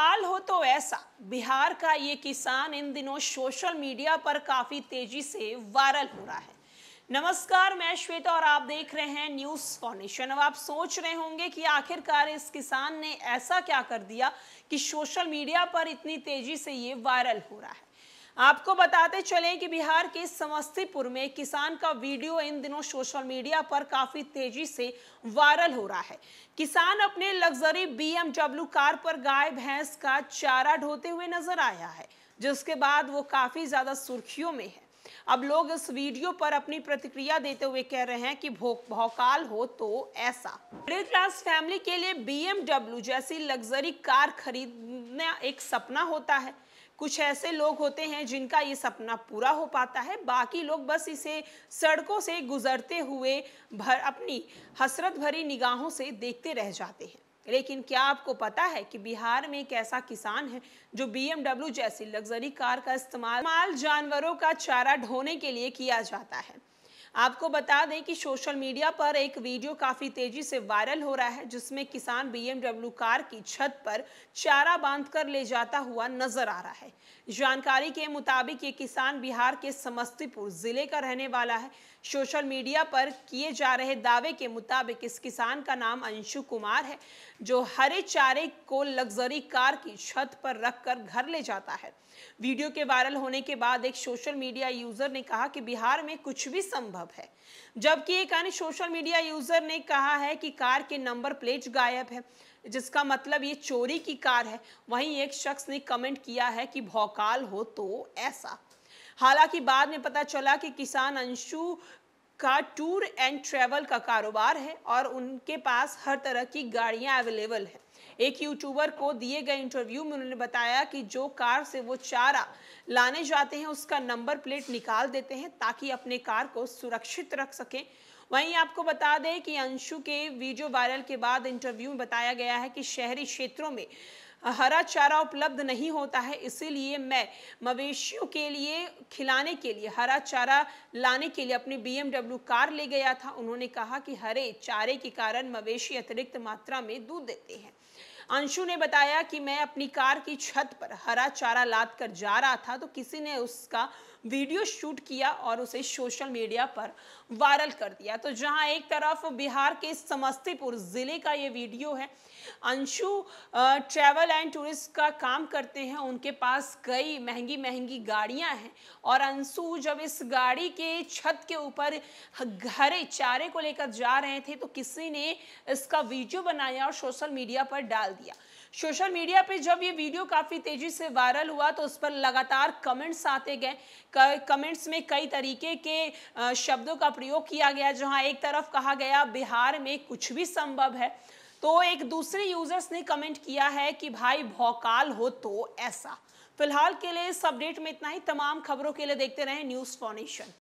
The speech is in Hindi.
हाल हो तो ऐसा बिहार का ये किसान इन दिनों सोशल मीडिया पर काफी तेजी से वायरल हो रहा है नमस्कार मैं श्वेता और आप देख रहे हैं न्यूज फाउंडेशन अब आप सोच रहे होंगे कि आखिरकार इस किसान ने ऐसा क्या कर दिया कि सोशल मीडिया पर इतनी तेजी से ये वायरल हो रहा है आपको बताते चलें कि बिहार के समस्तीपुर में किसान का वीडियो इन दिनों सोशल मीडिया पर काफी तेजी से वायरल हो रहा है किसान अपने लग्जरी बीएमडब्ल्यू कार पर गाय भैंस का चारा ढोते हुए नजर आया है जिसके बाद वो काफी ज्यादा सुर्खियों में है अब लोग इस वीडियो पर अपनी प्रतिक्रिया देते हुए कह रहे हैं कि भौकाल हो तो ऐसा मिडिल क्लास फैमिली के लिए बीएमडब्ल्यू जैसी लग्जरी कार खरीदना एक सपना होता है कुछ ऐसे लोग होते हैं जिनका ये सपना पूरा हो पाता है बाकी लोग बस इसे सड़कों से गुजरते हुए भर अपनी हसरत भरी निगाहों से देखते रह जाते हैं लेकिन क्या आपको पता है कि बिहार में एक ऐसा किसान है जो बी जैसी लग्जरी कार का इस्तेमाल माल जानवरों का चारा ढोने के लिए किया जाता है आपको बता दें कि सोशल मीडिया पर एक वीडियो काफी तेजी से वायरल हो रहा है जिसमें किसान बीएमडब्ल्यू कार की छत पर चारा बांधकर ले जाता हुआ नजर आ रहा है जानकारी के मुताबिक ये किसान बिहार के समस्तीपुर जिले का रहने वाला है सोशल मीडिया पर किए जा रहे दावे के मुताबिक इस किसान का नाम अंशु कुमार है जो हरे चारे को लग्जरी कार की छत पर रखकर घर ले जाता है वीडियो के वायरल होने के बाद एक सोशल मीडिया यूजर ने कहा कि बिहार में कुछ भी संभव है जबकि एक अन्य सोशल मीडिया यूजर ने कहा है कि कार के नंबर प्लेट गायब है जिसका मतलब ये चोरी की कार है वहीं एक शख्स ने कमेंट किया है कि भौकाल हो तो ऐसा हालांकि बाद में पता चला कि किसान अंशु का टूर एंड ट्रेवल का कारोबार है और उनके पास हर तरह की गाड़ियां अवेलेबल है एक यूट्यूबर को दिए गए इंटरव्यू में उन्होंने बताया कि जो कार से वो चारा लाने जाते हैं उसका नंबर प्लेट निकाल देते हैं ताकि अपने कार को सुरक्षित रख सकें वहीं आपको बता दें कि अंशु के वीडियो वायरल के बाद इंटरव्यू में बताया गया है कि शहरी क्षेत्रों में हरा चारा उपलब्ध नहीं होता है इसीलिए मैं मवेशियों के लिए खिलाने के लिए हरा चारा लाने के लिए अपनी बी कार ले गया था उन्होंने कहा कि हरे चारे के कारण मवेशी अतिरिक्त मात्रा में दूध देते हैं अंशु ने बताया कि मैं अपनी कार की छत पर हरा चारा लाद कर जा रहा था तो किसी ने उसका वीडियो शूट किया और उसे सोशल मीडिया पर वायरल कर दिया तो जहां एक तरफ बिहार के समस्तीपुर ज़िले का ये वीडियो है अंशु ट्रैवल एंड टूरिस्ट का काम करते हैं उनके पास कई महंगी महंगी गाड़ियां हैं और अंशु जब इस गाड़ी के छत के ऊपर हरे चारे को लेकर जा रहे थे तो किसी ने इसका वीडियो बनाया और सोशल मीडिया पर डाल दिया सोशल मीडिया पे जब ये वीडियो काफ़ी तेज़ी से वायरल हुआ तो उस पर लगातार कमेंट्स आते गए कमेंट्स में कई तरीके के शब्दों का प्रयोग किया गया जहां एक तरफ कहा गया बिहार में कुछ भी संभव है तो एक दूसरे यूजर्स ने कमेंट किया है कि भाई भौकाल हो तो ऐसा फिलहाल के लिए इस अपडेट में इतना ही तमाम खबरों के लिए देखते रहें न्यूज़ फॉर नेशन